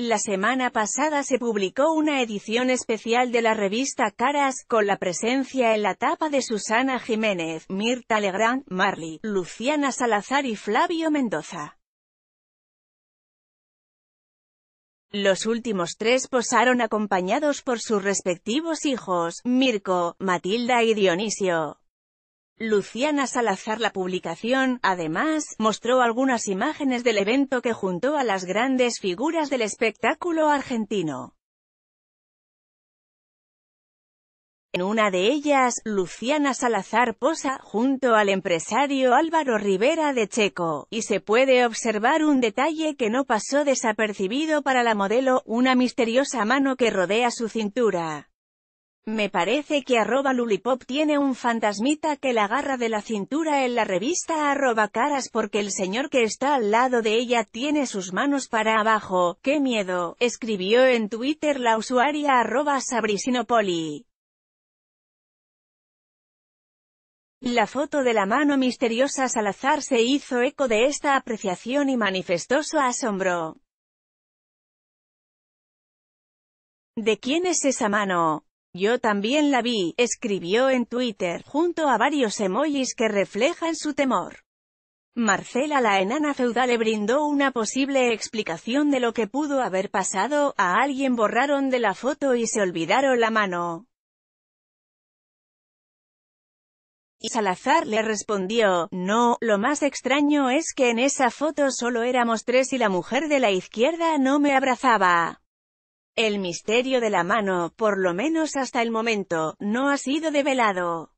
La semana pasada se publicó una edición especial de la revista Caras, con la presencia en la tapa de Susana Jiménez, Mirta Legrand, Marley, Luciana Salazar y Flavio Mendoza. Los últimos tres posaron acompañados por sus respectivos hijos, Mirko, Matilda y Dionisio. Luciana Salazar la publicación, además, mostró algunas imágenes del evento que juntó a las grandes figuras del espectáculo argentino. En una de ellas, Luciana Salazar posa junto al empresario Álvaro Rivera de Checo, y se puede observar un detalle que no pasó desapercibido para la modelo, una misteriosa mano que rodea su cintura. Me parece que arroba Lulipop tiene un fantasmita que la agarra de la cintura en la revista arroba caras porque el señor que está al lado de ella tiene sus manos para abajo, ¡qué miedo! escribió en Twitter la usuaria arroba sabrisinopoli. La foto de la mano misteriosa Salazar se hizo eco de esta apreciación y manifestó su asombro. ¿De quién es esa mano? Yo también la vi, escribió en Twitter, junto a varios emojis que reflejan su temor. Marcela la enana feudal le brindó una posible explicación de lo que pudo haber pasado, a alguien borraron de la foto y se olvidaron la mano. Y Salazar le respondió, no, lo más extraño es que en esa foto solo éramos tres y la mujer de la izquierda no me abrazaba. El misterio de la mano, por lo menos hasta el momento, no ha sido develado.